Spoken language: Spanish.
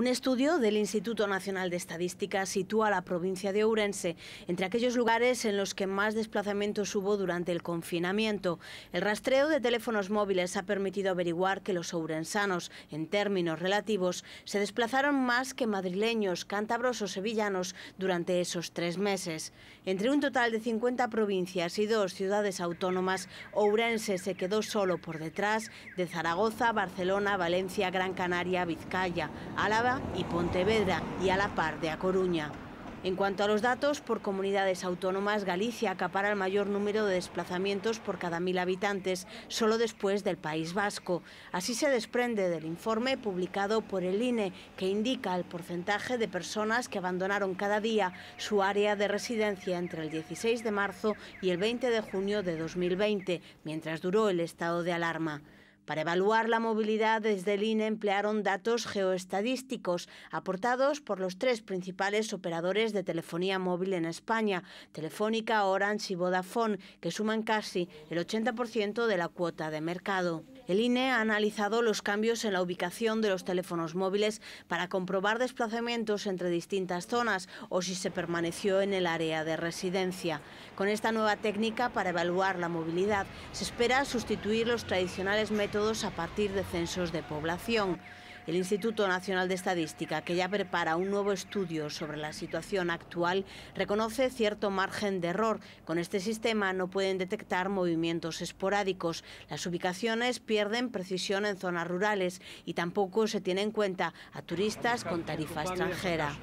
Un estudio del Instituto Nacional de Estadística sitúa la provincia de Ourense entre aquellos lugares en los que más desplazamientos hubo durante el confinamiento. El rastreo de teléfonos móviles ha permitido averiguar que los ourensanos, en términos relativos, se desplazaron más que madrileños, cántabros o sevillanos durante esos tres meses. Entre un total de 50 provincias y dos ciudades autónomas, Ourense se quedó solo por detrás de Zaragoza, Barcelona, Valencia, Gran Canaria, Vizcaya, Álava y Pontevedra y a la par de A Coruña. En cuanto a los datos, por comunidades autónomas, Galicia acapara el mayor número de desplazamientos por cada mil habitantes, solo después del País Vasco. Así se desprende del informe publicado por el INE, que indica el porcentaje de personas que abandonaron cada día su área de residencia entre el 16 de marzo y el 20 de junio de 2020, mientras duró el estado de alarma. Para evaluar la movilidad desde el INE emplearon datos geoestadísticos aportados por los tres principales operadores de telefonía móvil en España, Telefónica, Orange y Vodafone, que suman casi el 80% de la cuota de mercado. El INE ha analizado los cambios en la ubicación de los teléfonos móviles para comprobar desplazamientos entre distintas zonas o si se permaneció en el área de residencia. Con esta nueva técnica para evaluar la movilidad se espera sustituir los tradicionales métodos a partir de censos de población. El Instituto Nacional de Estadística, que ya prepara un nuevo estudio sobre la situación actual, reconoce cierto margen de error. Con este sistema no pueden detectar movimientos esporádicos. Las ubicaciones pierden precisión en zonas rurales y tampoco se tiene en cuenta a turistas con tarifa extranjera.